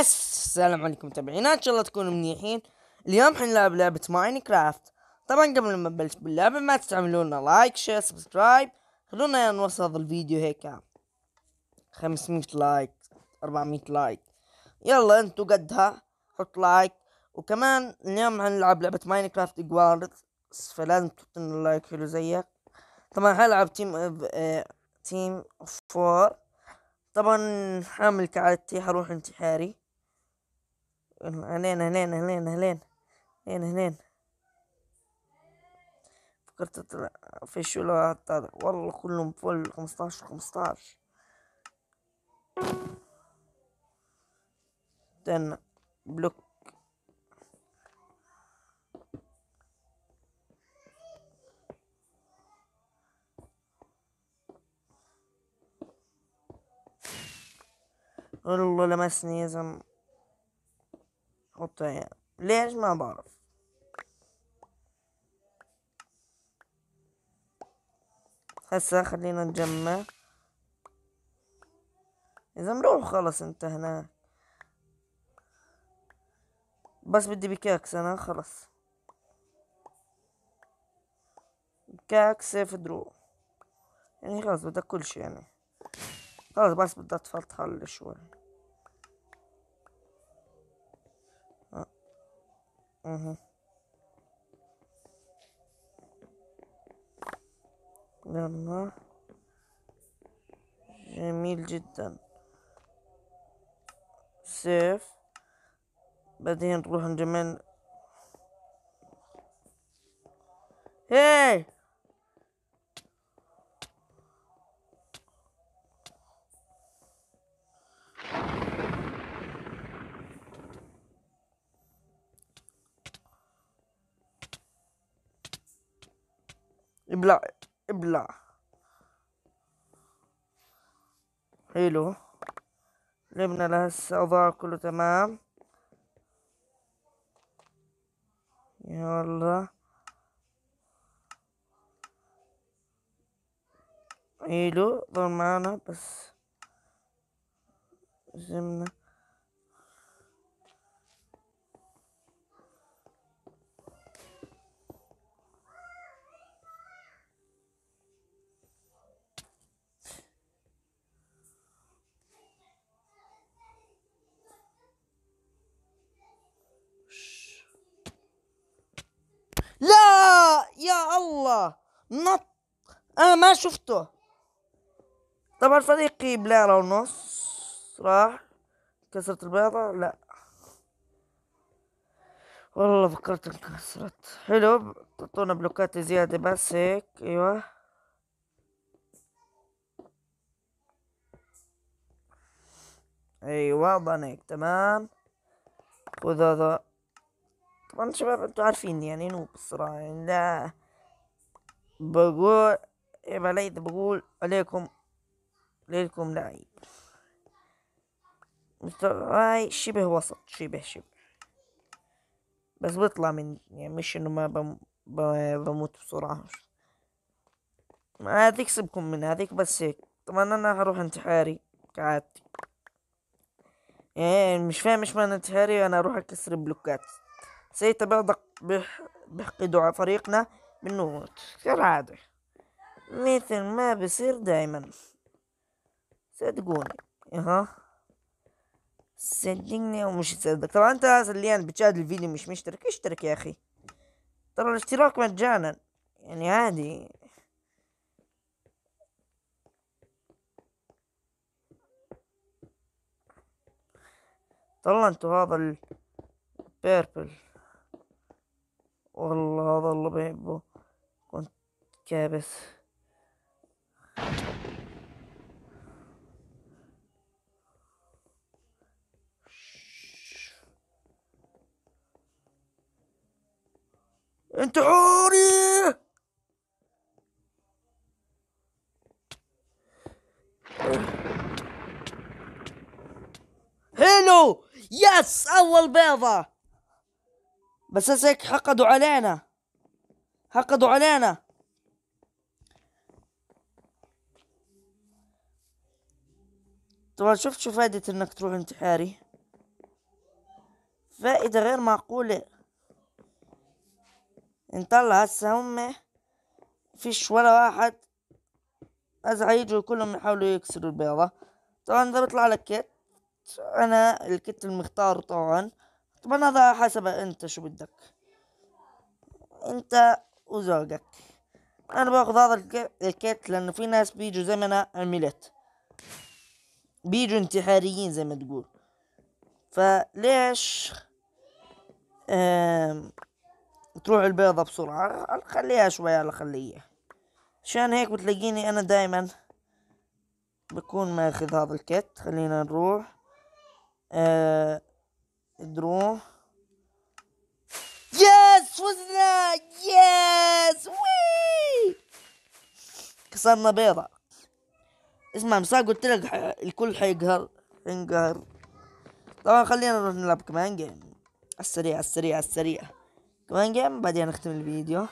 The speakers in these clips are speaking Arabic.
السلام عليكم متابعينا ان شاء الله تكونوا منيحين اليوم حنلعب لعبة ماين كرافت طبعا قبل ما نبلش باللعبة ما تستعملونا لايك شير سبسكرايب خلونا نوصل الفيديو هيك 500 لايك 400 لايك يلا انتو قدها حط لايك وكمان اليوم حنلعب لعبة ماين كرافت جوارد فلازم تحط لايك حلو زيك طبعا حلعب تيم اه تيم فور طبعا حامل كعادتي حروح انتحاري هلين هلين هلين هلين هلين هلين فكرت اطلع في الشغل هذا والله كلهم فل خمستاشر خمستاشر استنى بلوك والله لمسني يا زلمه احطها هنا يعني. ليش ما بعرف هسا خلينا نجمع اذا نروح خلص انتهينا بس بدي بكاكس انا خلص بكاكس سيف درو يعني خلص بدك كل شيء يعني خلص بس بدي اطفال تحل شوي Aha. يلا جميل جدا سيف بعدين نروح نجمل هاي ابلع ابلع حلو لبنا لهسه وضع كله تمام يلا حلو ضل معانا بس زمنا يا الله نط انا ما شفته طبعا فريقي بليرة ونص راح كسرت البيضة لا والله فكرت انكسرت حلو تعطونا بلوكات زيادة بس هيك ايوه ايوه ضنيك تمام خذ هذا طبعا شباب انتوا عارفين يعني نوب الصراحة يعني لا بقول بلايد بقول عليكم ليلكم لعيب مستواي شبه وسط شبه شبه بس بطلع من يعني مش انه ما بم... بموت بسرعة ما سبكم من هذيك بس هيك طبعا انا هروح انتحاري كعادتي يعني مش فاهم مش معنى انتحاري انا اروح اكسر بلوكات سيتمادق على فريقنا بالنقود كالعادة مثل ما بصير دايما صدقوني اها صدقني ومش تصدق طبعا انت اللي بتشاهد الفيديو مش مشترك اشترك يا اخي ترى الاشتراك مجانا يعني عادي طلع انتو هذا البيربل والله هذا اللي بحبه كنت كابس انت حوري حلو يس اول بيضه بس هسه هيك حقدوا علينا حقدوا علينا طبعا شفت شو فائدة انك تروح انتحاري فائدة غير معقولة انطلع هسه هم فيش ولا واحد هسه هيجوا كلهم يحاولوا يكسروا البيضة طبعا ده بيطلع لك كت انا الكت المختار طبعا طبعا هذا حسب انت شو بدك انت وزوجك انا باخذ هذا الكيت لانه في ناس بيجوا زي ما انا عملت بيجوا انتحاريين زي ما تقول فليش ام... تروح البيضة بسرعة خليها شوية على خليها عشان هيك بتلاقيني انا دايما بكون ماخذ هذا الكيت خلينا نروح أم... آه، دروع يس فزنا يس وي كسرنا بيضة اسمع مساء قلت لك الكل حيقهر حينقهر طبعا خلينا نروح نلعب كمان جيم السريع السريع السريع كمان جيم بعدين نختم الفيديو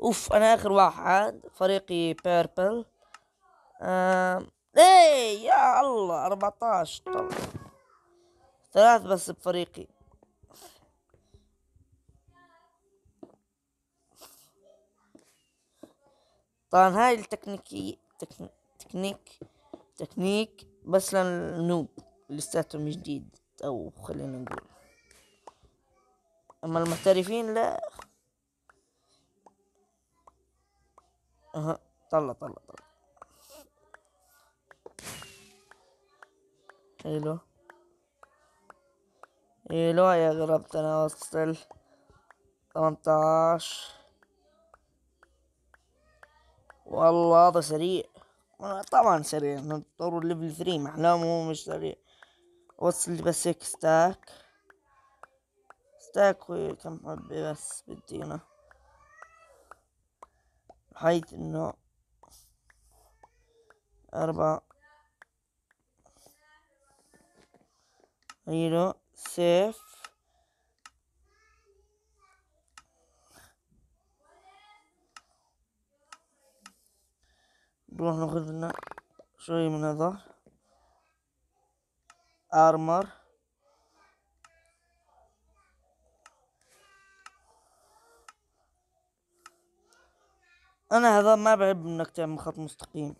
اوف انا اخر واحد فريقي بيربل ايه يا الله 14 طبعا ثلاث بس بفريقي طبعا هاي التكنيكي تكنيك تكنيك بس للنوب لساتهم جديد او خلينا نقول اما المحترفين لا اها طلع طلع طلع حلو اللي يا قربت انا اوصل 18 والله هذا سريع طبعا سريع نضطر ليفل 3 ما احنا مو مش سريع وصل بس هيك ستاك ستاك وكم حبة بس بدي انا بحيث انه اربعة هيلو سيف نروح ناخذ لنا شوي من هذا ارمر انا هذا ما بحب انك تعمل خط مستقيم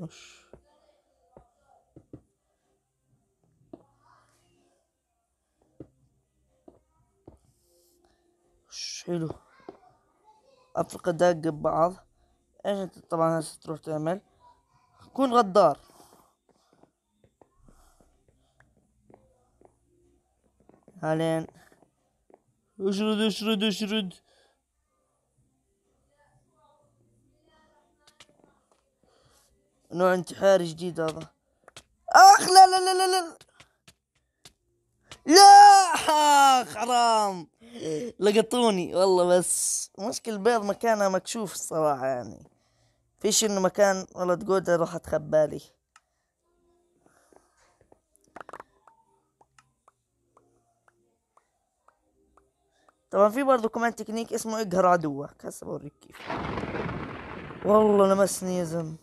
60 حلو افرق داق ببعض ايش انت طبعا هسه تروح تعمل كون غدار هلين اشرد اشرد اشرد نوع انتحاري جديد هذا اخ لا لا لا لا لا لا اخ حرام لقطوني والله بس مشكل البيض مكانها مكشوف الصراحة يعني فيش انه مكان والله تقول راح اتخبى لي طبعا في برضه كمان تكنيك اسمه اقهر عدوك هسه بوريك كيف والله لمسني يا زلمه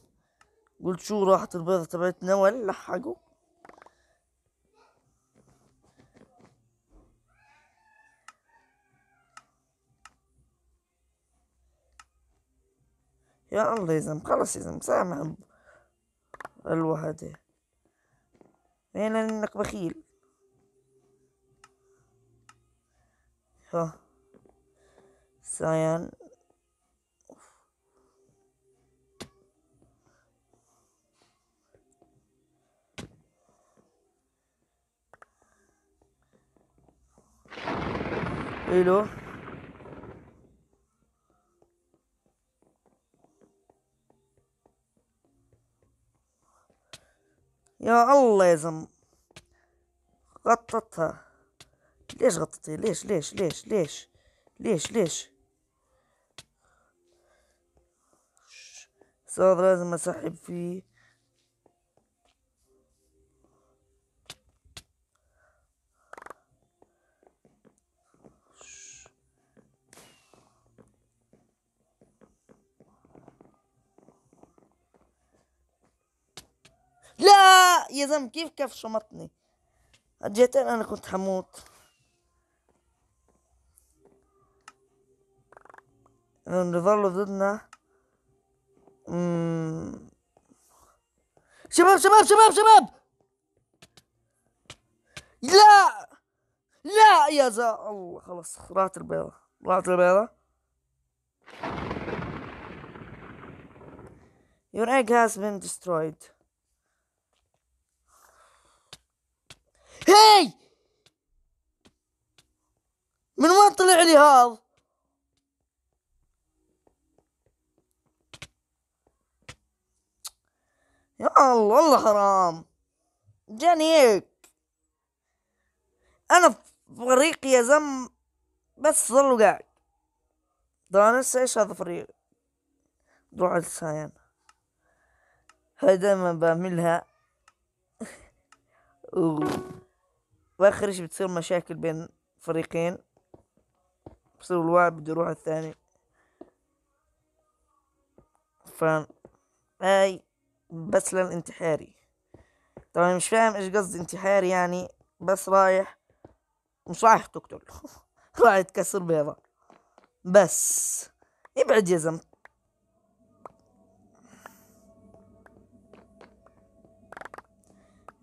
قلت شو راحت البيضة تبعتنا ولا لحقوا يا الله يا زلمة خلص يا زلمة سامح الوحدة هنا انك بخيل ها سايان الو إيه يا الله يا زم غطتها ليش غطتها ليش ليش ليش ليش ليش ليش صار لازم اسحب فيه لا يا زلمة كيف كيف شمطني جيت انا كنت حموت نظلوا ضدنا شباب شباب شباب شباب لا لا يا زا الله خلاص راحت البيضة راحت البيضة Your egg has been destroyed هاي من وين طلع لي هذا يا الله والله حرام جاني هيك انا فريقي يا زم بس ظل قاعد ده لسه ايش هذا فريق دروع الساين هاي دائما بعملها واخر شيء بتصير مشاكل بين فريقين بصير الواحد بده يروح الثاني ف هاي بس للانتحاري طبعا مش فاهم ايش قصد انتحاري يعني بس رايح مش رايح تقتل رايح تكسر بيضة بس ابعد يا زلمة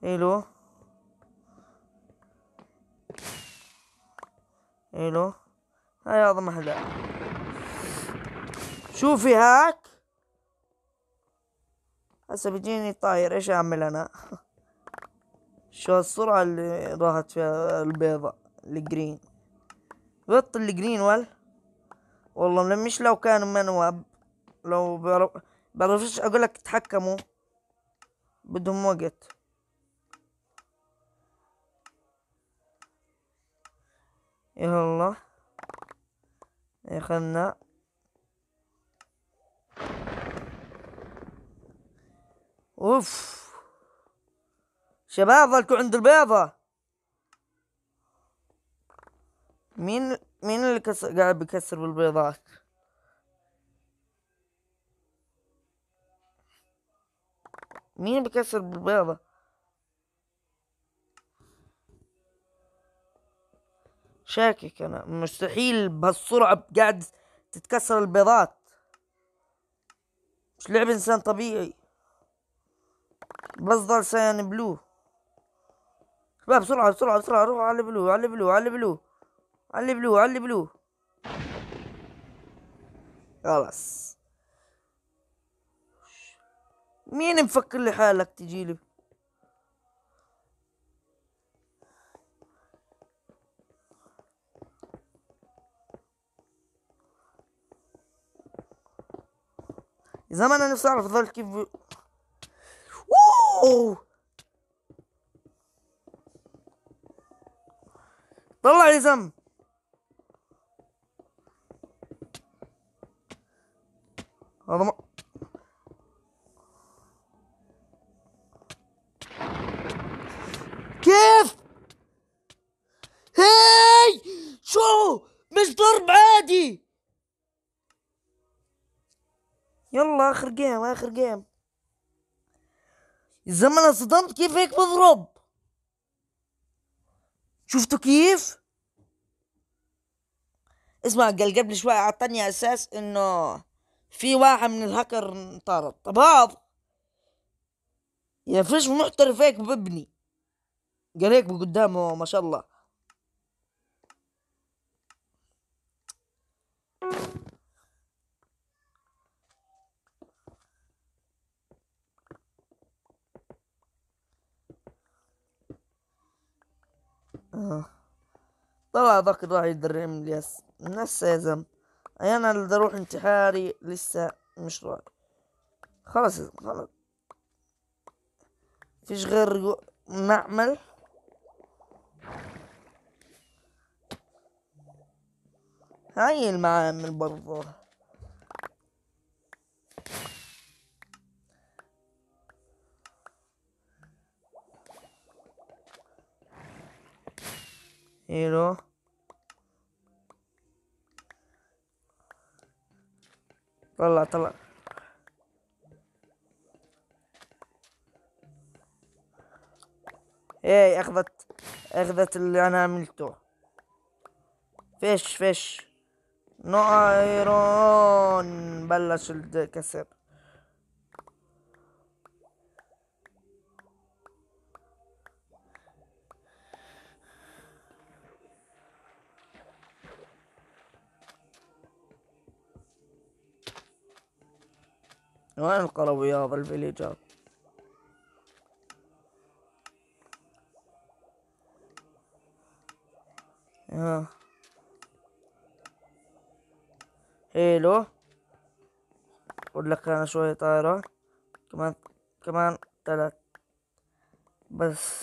الو الو هيا اضمحلها شوفي هاك هسه بيجيني طاير ايش اعمل انا شو السرعة اللي راحت فيها البيضة الجرين بط الجرين وال والله مش لو كان منوب لو بعرفش اقولك تحكموا بدهم وقت يلا دخلنا اوف شباب ظلكوا عند البيضة مين مين اللي كسر قاعد بيكسر بالبيضات مين بيكسر بالبيضة شاكك انا مستحيل بهالسرعة قاعد تتكسر البيضات مش لعب انسان طبيعي ضل سيان بلو شباب بسرعة بسرعة بسرعة روحوا على بلو على بلو على بلو على بلو على بلو خلاص مين مفكر لحالك تجيلي زمان انا نفسي اعرف ظل كيف اوه طلع يا زم هذا ما يلا اخر جيم اخر جيم الزمن انا صدمت كيف هيك بضرب شفتوا كيف اسمع قال قبل شوي اعطاني اساس انه في واحد من الهاكر انطرد طب هذا يا فيش محترف هيك ببني قال هيك قدامه ما شاء الله طلع ضغط راح من الياس نفس يا زلمة انا اللي اروح انتحاري لسه مش رايح خلاص يا زلمة خلاص فيش غير معمل هاي المعامل برضه zero طلع طلع ايه اخذت اخذت اللي انا عملته فيش فيش نو ايرون بلش الكسر وين انقلبوا ابو الفيليجر ها حلو لك انا شوية طايرة كمان كمان تلات بس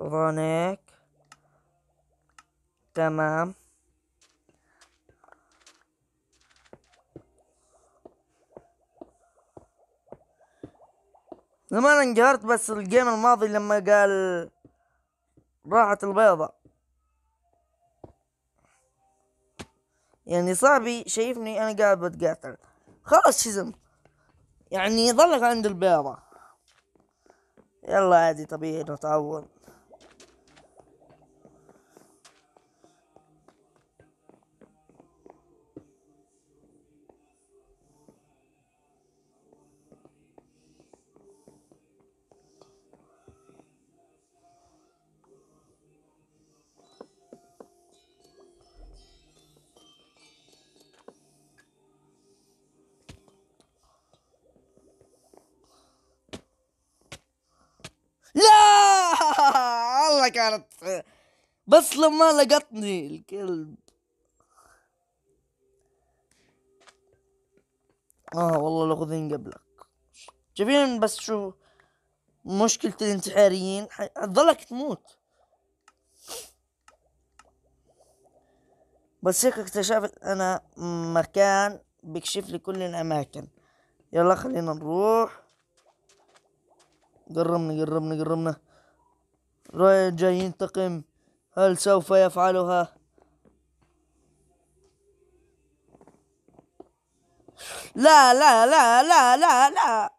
اظن تمام زمان انقهرت بس الجيم الماضي لما قال راحت البيضة يعني صاحبي شايفني انا قاعد بتقاتل خلاص شزم يعني ظلك عند البيضة يلا عادي طبيعي نتعود كانت بس لما لقطني الكلب اه والله لغذين قبلك شايفين بس شو مشكلة الانتحاريين ظلك تموت بس هيك اكتشفت انا مكان بيكشف لي كل الاماكن يلا خلينا نروح قربنا قربنا قربنا راين جاي ينتقم هل سوف يفعلها لا لا لا لا لا لا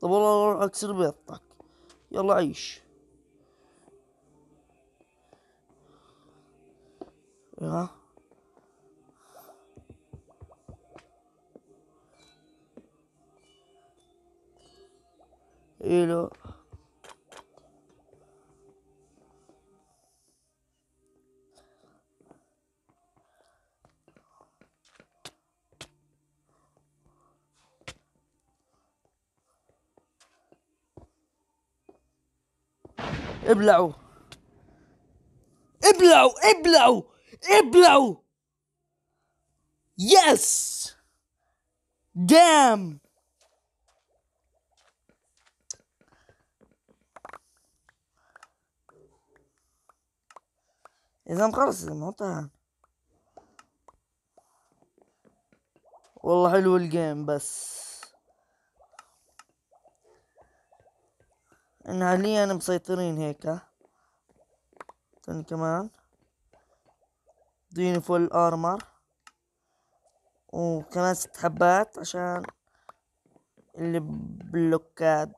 طب والله اروح اكسر بيضتك يلا عيش ها you know. ابلعوا ابلعوا ابلعوا ابلعوا yes damn اذا خلص المقطع والله حلو الجيم بس ان حاليا مسيطرين هيك كمان ديني فول ارمر وكمان ست حبات عشان البلوكات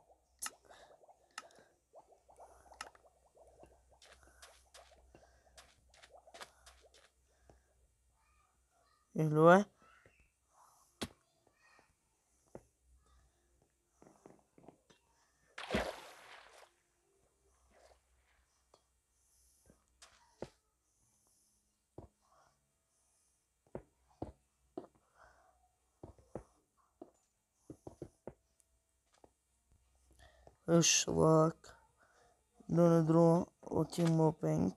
Perdoa. É? Ushlock, o timo pink.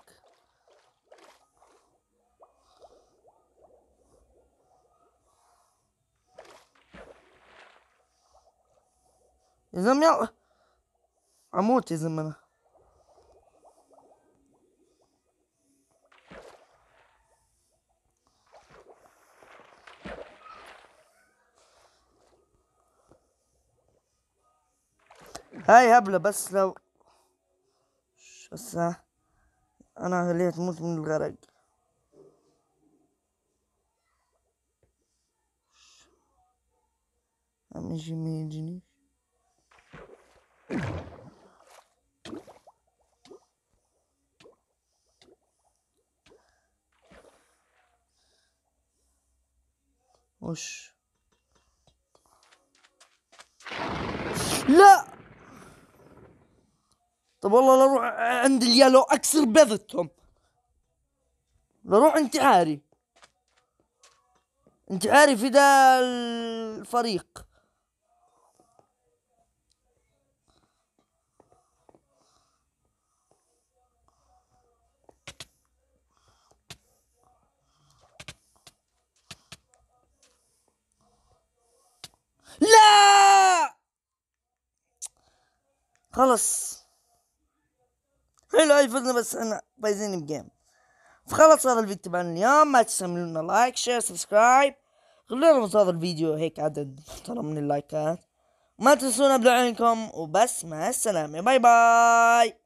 اذا يا اموت انا هاي هبلة بس لو شو الساعة انا خليها تموت من الغرق عم يجي ما يجينيش وش لا طب والله لا اروح عند اليالو اكسر بيضتهم لا اروح انتحاري انتحاري في ذا الفريق لا خلص حلو هاي فزنا بس احنا بايزين بجيم فخلص هذا الفيديو تبعنا اليوم ما تنسوا لنا لايك شير سبسكرايب خلونا بس هذا الفيديو هيك عدد محترم من اللايكات ما تنسونا بدعائكم وبس مع السلامة باي باي